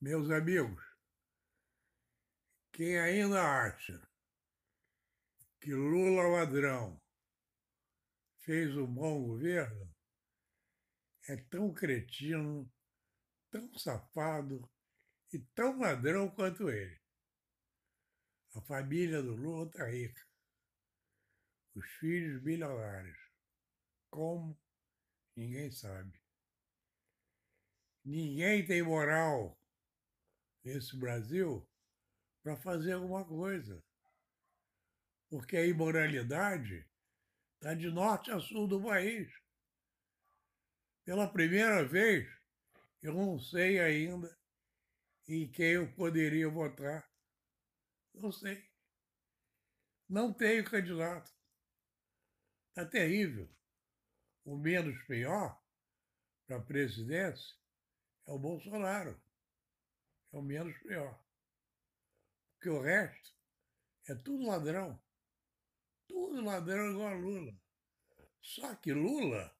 Meus amigos, quem ainda acha que Lula ladrão fez um bom governo é tão cretino, tão safado e tão ladrão quanto ele. A família do Lula está rica, os filhos milionários. Como? Ninguém sabe. Ninguém tem moral esse Brasil para fazer alguma coisa. Porque a imoralidade está de norte a sul do país. Pela primeira vez, eu não sei ainda em quem eu poderia votar. Não sei. Não tenho candidato. Está terrível. O menos pior para a presidência é o Bolsonaro é o menos pior. Porque o resto é tudo ladrão. Tudo ladrão igual a Lula. Só que Lula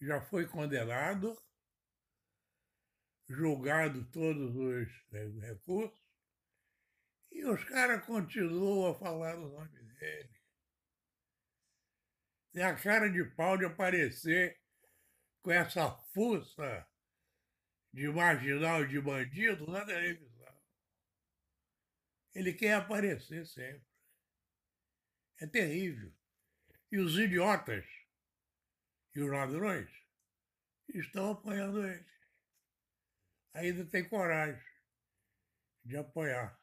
já foi condenado, julgado todos os recursos, e os caras continuam a falar o nome dele. Tem a cara de pau de aparecer com essa fuça de marginal e de bandido na televisão. Ele quer aparecer sempre. É terrível. E os idiotas e os ladrões estão apoiando ele. Ainda tem coragem de apoiar.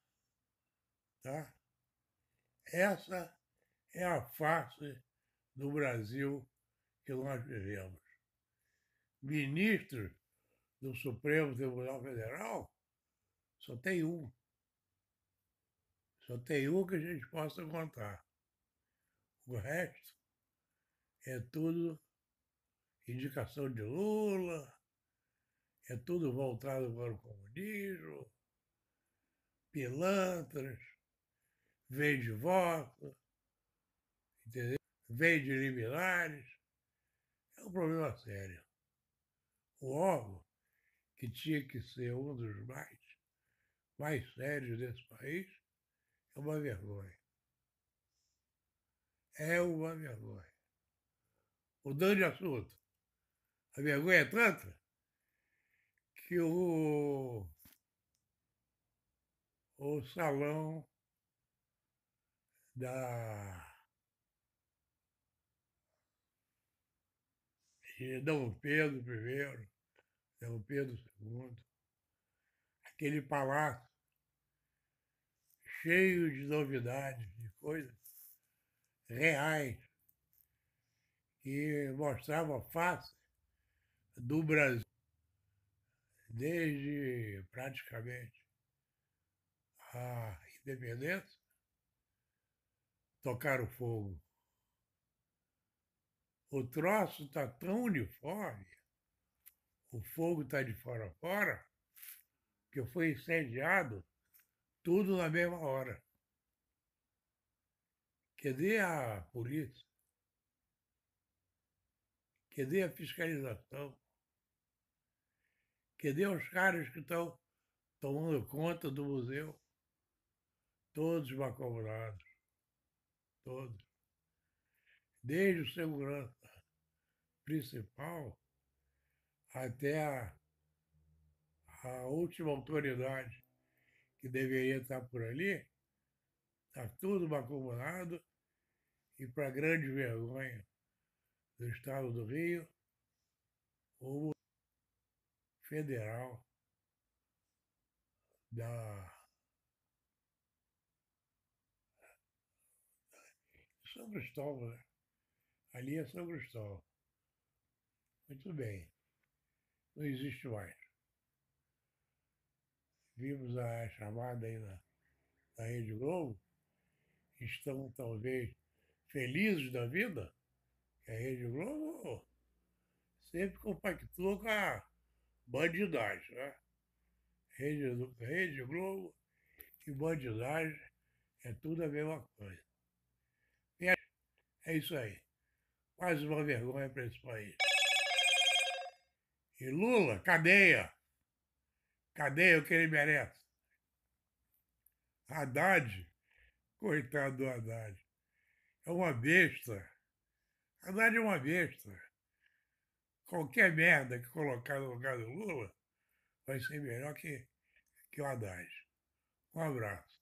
Tá? Essa é a face do Brasil que nós vivemos. Ministros do Supremo Tribunal Federal, só tem um. Só tem um que a gente possa contar. O resto é tudo indicação de Lula, é tudo voltado para o comunismo, pilantras, de voto, entendeu? de liminares. É um problema sério. O órgão que tinha que ser um dos mais, mais sérios desse país, é uma vergonha. É uma vergonha. Mudando de assunto, a vergonha é tanta que o, o salão da Dom Pedro I é Pedro II, aquele palácio cheio de novidades, de coisas reais, que mostrava a face do Brasil desde praticamente a independência, tocar o fogo. O troço está tão uniforme, o fogo está de fora a fora, que foi incendiado, tudo na mesma hora. Cadê a polícia? Cadê a fiscalização? Cadê os caras que estão tomando conta do museu? Todos macumbrados. Todos. Desde o segurança principal até a, a última autoridade que deveria estar por ali, está tudo maculado e, para grande vergonha do Estado do Rio, o federal da São Cristóvão, né? ali é São Cristóvão. Muito bem não existe mais. Vimos a chamada aí na, na Rede Globo, estão talvez felizes da vida, que a Rede Globo sempre compactou com a bandidagem, né? Rede, Rede Globo e bandidagem é tudo a mesma coisa. é isso aí. Mais uma vergonha para esse país. E Lula, cadeia. Cadeia o que ele merece. Haddad, coitado do Haddad, é uma besta. Haddad é uma besta. Qualquer merda que colocar no lugar do Lula vai ser melhor que, que o Haddad. Um abraço.